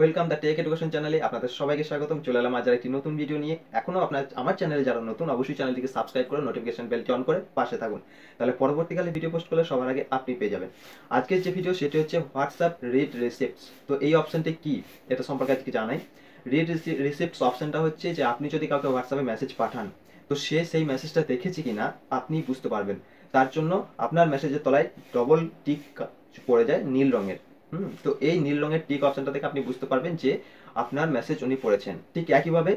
welcome the take education চ্যানেলে আপনাদের সবাইকে স্বাগতম চলে এলাম আজ একটি নতুন ভিডিও নিয়ে এখনও আপনার আমার চ্যানেলে যারা নতুন অবশ্যই চ্যানেলটিকে সাবস্ক্রাইব করে নোটিফিকেশন বেলটি অন করে পাশে থাকুন তাহলে পরবর্তীকালে ভিডিও পোস্ট করলে সবার আগে আপনি পেয়ে যাবেন আজকের যে ভিডিও সেটি হচ্ছে হোয়াটসঅ্যাপ রেড রিসিপ্টস তো এই অপশানটি কি এটা সম্পর্কে আজকে জানাই রেড রিসিপ্টস অপশানটা হচ্ছে যে আপনি যদি কাউকে হোয়াটসঅ্যাপে মেসেজ পাঠান তো সে সেই মেসেজটা দেখেছে কি না আপনি বুঝতে পারবেন তার জন্য আপনার মেসেজের তলায় ডবল টিক পড়ে যায় নীল রঙের তো এই নীল রঙের টিক অপশনটা থেকে আপনি বুঝতে পারবেন যে আপনার মেসেজ উনি পড়েছেন ঠিক একইভাবে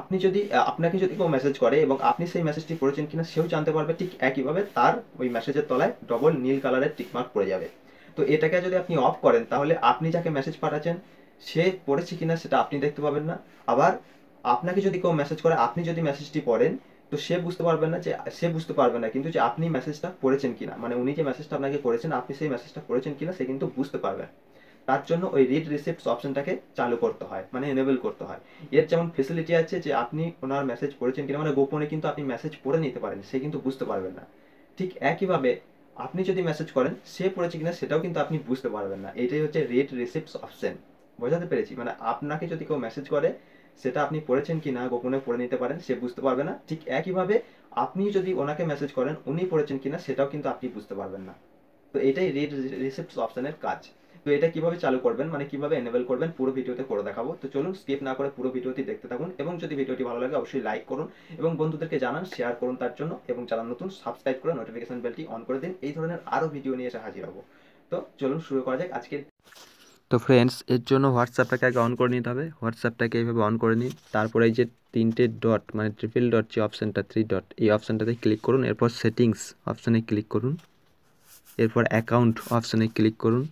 আপনি যদি আপনাকে যদি কেউ মেসেজ করে এবং আপনি সেই মেসেজটি পড়েছেন কিনা সেও জানতে পারবে ঠিক একইভাবে তার ওই মেসেজের তলায় ডবল নীল কালারের টিকমার্ক পড়ে যাবে তো এটাকে যদি আপনি অফ করেন তাহলে আপনি যাকে মেসেজ পাঠাচ্ছেন সে পড়েছে কিনা সেটা আপনি দেখতে পাবেন না আবার আপনাকে যদি কেউ মেসেজ করে আপনি যদি মেসেজটি পড়েন তো সে বুঝতে পারবে না যে সে বুঝতে পারবে না কিন্তু যে আপনি মেসেজটা পড়েছেন কিনা মানে উনি যে মেসেজটা আপনাকে করেছেন আপনি সেই মেসেজটা পড়েছেন কিনা সে কিন্তু বুঝতে পারবে তার জন্য ওই রিড রিসিপ্টস অপশনটাকে চালু করতে হয় মানে এনেবল করতে হয় এর যেমন ফেসিলিটি আছে যে আপনি ওনার মেসেজ পড়েছেন কিনা মানে গোপনে কিন্তু আপনি মেসেজ পড়ে নিতে পারেন সে কিন্তু বুঝতে পারবেন না ঠিক একইভাবে আপনি যদি মেসেজ করেন সে পড়েছে কিনা সেটাও কিন্তু আপনি বুঝতে পারবেন না এটাই হচ্ছে রিড রিসিপ্টস অপশন বোঝাতে পেরেছি মানে আপনাকে যদি কেউ মেসেজ করে সেটা আপনি পড়েছেন কি না গোপনে পড়ে নিতে পারেন সে বুঝতে পারবে না ঠিক একইভাবে আপনি যদি ওনাকে মেসেজ করেন উনি পড়েছেন কিনা সেটাও কিন্তু আপনি বুঝতে পারবেন না তো এটাই রিড রিসিপ্টস অপশানের কাজ তো এটা কিভাবে চালু করবেন মানে কিভাবে এনেবল করবেন পুরো ভিডিওতে করে দেখাবো তো চলুন স্কিপ না করে পুরো ভিডিওটি দেখতে থাকুন এবং যদি ভিডিওটি ভালো লাগে অবশ্যই লাইক করুন এবং বন্ধুদেরকে জানান শেয়ার করুন তার জন্য এবং যারা নতুন সাবস্ক্রাইব করে নোটিফিকেশন বেলটি অন করে দিন এই ধরনের আরও ভিডিও নিয়ে এসে হাজির হবো তো চলুন শুরু করা যাক আজকের তো ফ্রেন্ডস এর জন্য হোয়াটসঅ্যাপটাকে আগে অন করে নিতে হবে হোয়াটসঅ্যাপটাকে এইভাবে অন করে নিন তারপরে এই যে তিনটে ডট মানে ট্রিপল ডট যে অপশানটা থ্রি ডট এই অপশানটাতে ক্লিক করুন এরপর সেটিংস অপশানে ক্লিক করুন এরপর অ্যাকাউন্ট অপশানে ক্লিক করুন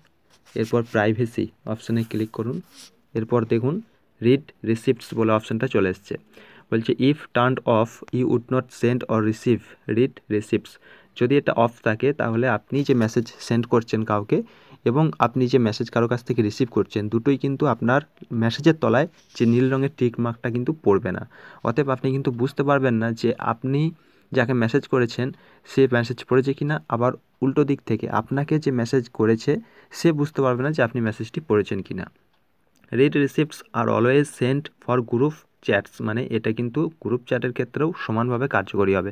এরপর প্রাইভেসি অপশানে ক্লিক করুন এরপর দেখুন রিড রিসিপ্টস বলে অপশানটা চলে এসছে বলছে if turn off you would not send or receive read receipts যদি এটা অফ থাকে তাহলে আপনি যে মেসেজ সেন্ড করছেন কাউকে এবং আপনি যে মেসেজ কারো কাছ থেকে রিসিভ করছেন দুটোই কিন্তু আপনার মেসেজের তলায় যে নীল রঙের টিক মার্কটা কিন্তু পড়বে না অতএব আপনি কিন্তু বুঝতে পারবেন না যে আপনি যাকে মেসেজ করেছেন সে মেসেজ পড়েছে কি না আবার উল্টো দিক থেকে আপনাকে যে মেসেজ করেছে সে বুঝতে পারবে না যে আপনি মেসেজটি পড়েছেন কি না রেড রিসিপ্টস আর always sent for group chats মানে এটা কিন্তু গ্রুপ চ্যাটের ক্ষেত্রেও সমানভাবে কার্যকরী হবে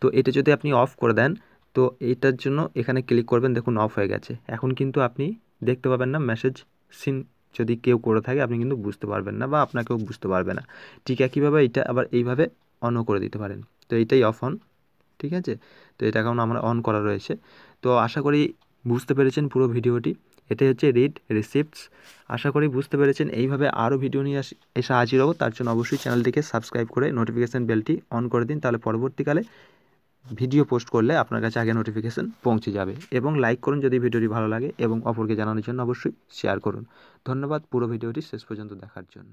তো এটা যদি আপনি অফ করে দেন তো এটার জন্য এখানে ক্লিক করবেন দেখুন অফ হয়ে গেছে এখন কিন্তু আপনি দেখতে পাবেন না মেসেজ সিন যদি কেউ করে থাকে আপনি কিন্তু বুঝতে পারবেন না বা আপনাকেও বুঝতে পারবে না ঠিক একইভাবে এটা আবার এইভাবে অনও করে দিতে পারেন তো এইটাই অফ অন ঠিক আছে তো এটা এখন আমার অন করা রয়েছে তো আশা করি বুঝতে পেরেছেন পুরো ভিডিওটি এটাই হচ্ছে রিড রিসিপ্টস আশা করি বুঝতে পেরেছেন এইভাবে আরও ভিডিও নিয়ে এসে হাজির হবো তার জন্য অবশ্যই চ্যানেলটিকে সাবস্ক্রাইব করে নোটিফিকেশান বেলটি অন করে দিন তাহলে পরবর্তীকালে ভিডিও পোস্ট করলে আপনার কাছে আগে নোটিফিকেশান পৌঁছে যাবে এবং লাইক করুন যদি ভিডিওটি ভালো লাগে এবং অপরকে জানানোর জন্য অবশ্যই শেয়ার করুন ধন্যবাদ পুরো ভিডিওটি শেষ পর্যন্ত দেখার জন্য